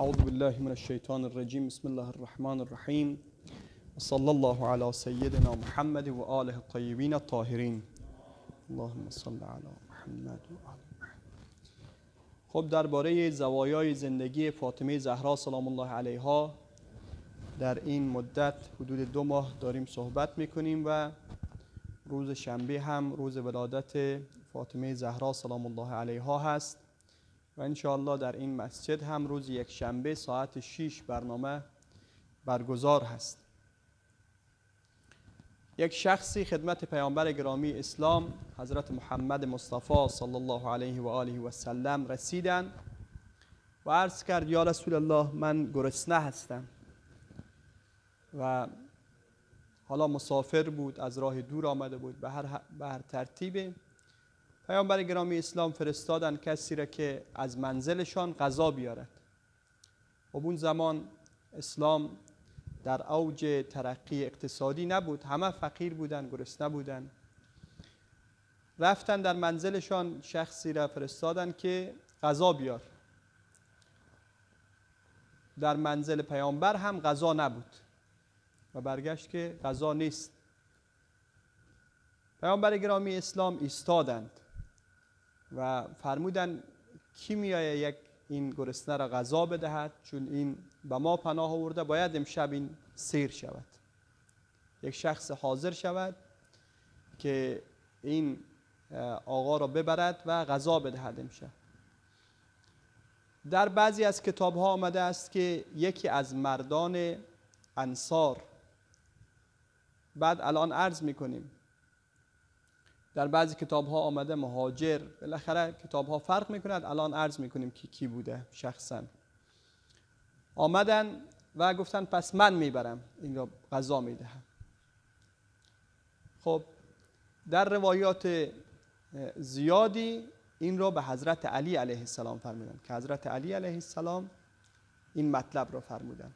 اعوذ بالله من الشیطان الرجیم بسم الله الرحمن الرحیم صلی الله علی سیدنا محمد و آله الطاهرین اللهم صل علی محمد و خب درباره زوایای زندگی فاطمه زهرا سلام الله علیها در این مدت حدود دو ماه داریم صحبت میکنیم و روز شنبه هم روز ولادت فاطمه زهرا سلام الله علیها هست و انشاءالله در این مسجد هم روز یک شنبه ساعت 6 برنامه برگزار هست یک شخصی خدمت پیامبر گرامی اسلام حضرت محمد مصطفی صلی الله علیه و آله و سلم رسیدن و عرض کرد یا رسول الله من گرسنه هستم و حالا مسافر بود از راه دور آمده بود به هر, به هر ترتیبه پیامبر گرامی اسلام فرستادن کسی را که از منزلشان غذا بیارد و خب اون زمان اسلام در اوج ترقی اقتصادی نبود همه فقیر بودن گرسنه بودن رفتن در منزلشان شخصی را فرستادن که غذا بیار در منزل پیامبر هم غذا نبود و برگشت که غذا نیست پیامبر گرامی اسلام ایستادند و فرمودن کی میایه یک این گرسنه را غذا بدهد چون این به ما پناه آورده باید امشب این سیر شود یک شخص حاضر شود که این آقا را ببرد و غذا بدهد امشب در بعضی از کتاب ها آمده است که یکی از مردان انصار بعد الان عرض می کنیم در بعضی کتاب ها آمده مهاجر بالاخره کتاب ها فرق می کند الان عرض می که کی بوده شخصا آمدن و گفتن پس من میبرم این را غذا میدهم خب در روایات زیادی این را به حضرت علی علیه السلام فرمودن که حضرت علی علیه السلام این مطلب را فرمودن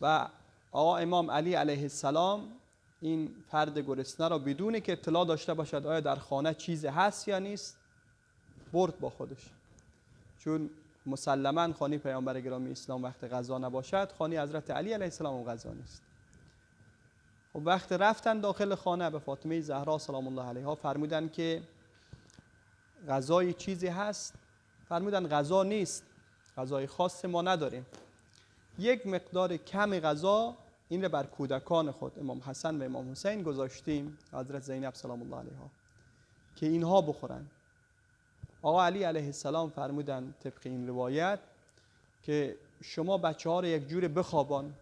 و آقا امام علی علیه السلام این فرد گرسنه را بدون که اطلاع داشته باشد آیا در خانه چیزی هست یا نیست برد با خودش چون مسلما خانه پیامبر گرامی اسلام وقت غذا نباشد خانه حضرت علی علیه السلام اون غذا نیست خب وقت رفتن داخل خانه به فاطمه زهرا سلام الله علیها فرمودن که غذای چیزی هست فرمودن غذا نیست غذای خاص ما نداریم یک مقدار کم غذا این را بر کودکان خود امام حسن و امام حسین گذاشتیم حضرت زینب سلام الله علیها که اینها بخورن آقا علی علیه السلام فرمودن طبق این روایت که شما بچه ها رو یک جور بخوابان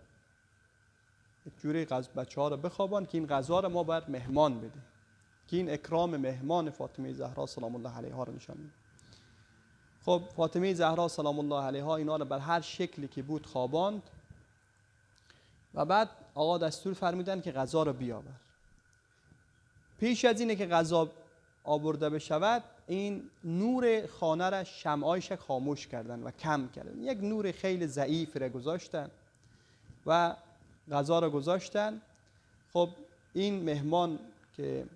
یک جور بچه ها رو بخوابان که این غذا رو ما بر مهمان بده. که این اکرام مهمان فاطمه زهرا سلام الله علیها رو نشان میده خب فاطمه زهرا سلام الله علیها اینا رو بر هر شکلی که بود خواباند و بعد آقا دستور فرمودن که غذا را بیاور پیش از اینه که غذا آورده بشود این نور خانه را شمعایش خاموش کردن و کم کردن یک نور خیلی ضعیف را گذاشتن و غذا را گذاشتن خب این مهمان که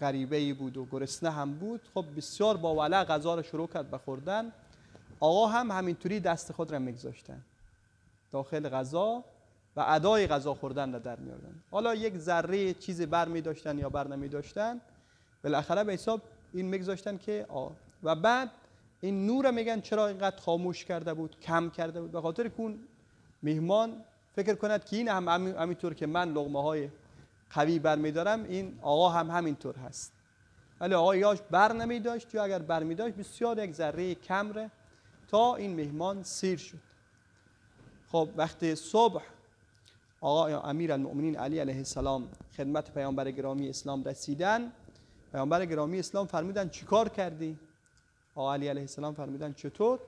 غریبه ای بود و گرسنه هم بود خب بسیار با ولع غذا را شروع کرد به خوردن آقا هم همینطوری دست خود را میگذاشتن داخل غذا و ادای غذا خوردن را در میاردن حالا یک ذره چیز بر می یا بر نمی داشتن بالاخره به حساب این میگذاشتن که آه و بعد این نور میگن چرا اینقدر خاموش کرده بود کم کرده بود به خاطر کون مهمان فکر کند که این هم همینطور که من لغمه های قوی بر می این آقا هم همینطور هست ولی آقا یاش بر نمی داشت یا اگر بر می بسیار یک ذره کمره تا این مهمان سیر شد خب وقتی صبح آقا امیر المؤمنین علی علیه السلام خدمت پیامبر گرامی اسلام رسیدن پیامبر گرامی اسلام فرمودن چیکار کردی؟ آقا علی علیه السلام فرمودن چطور؟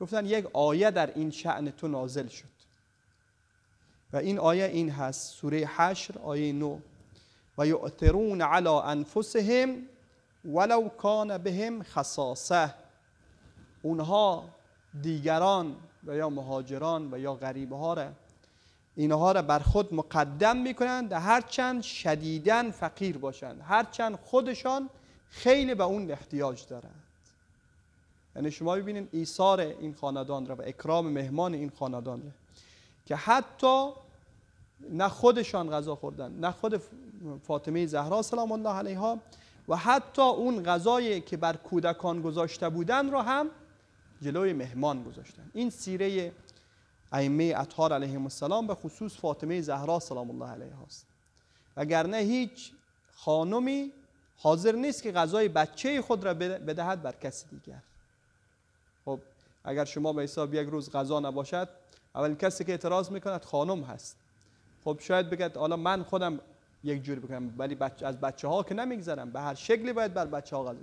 گفتن یک آیه در این شعن تو نازل شد و این آیه این هست سوره حشر آیه نو و یعترون علی انفسهم ولو کان بهم خصاصه اونها دیگران و یا مهاجران و یا غریبه ها اینها را بر خود مقدم میکنند، کنند هرچند شدیدن فقیر باشند هرچند خودشان خیلی به اون احتیاج دارند یعنی شما ببینید ایثار این خاندان را و اکرام مهمان این خاندان را که حتی نه خودشان غذا خوردن نه خود فاطمه زهرا سلام الله علیها و حتی اون غذایی که بر کودکان گذاشته بودن را هم جلوی مهمان گذاشتن این سیره ائمه اطهار علیهم السلام به خصوص فاطمه زهرا سلام الله علیها است وگرنه هیچ خانمی حاضر نیست که غذای بچه خود را بدهد بر کسی دیگر خب اگر شما به حساب یک روز غذا نباشد اول کسی که اعتراض میکند خانم هست خب شاید بگد حالا من خودم یک جوری بکنم ولی بچه از بچه ها که نمیگذرم به هر شکلی باید بر بچه ها غذا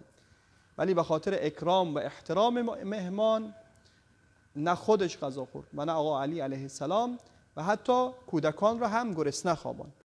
ولی به خاطر اکرام و احترام مهمان نه خودش غذا خورد و نه آقا علی علیه السلام و حتی کودکان را هم گرسنه خواباند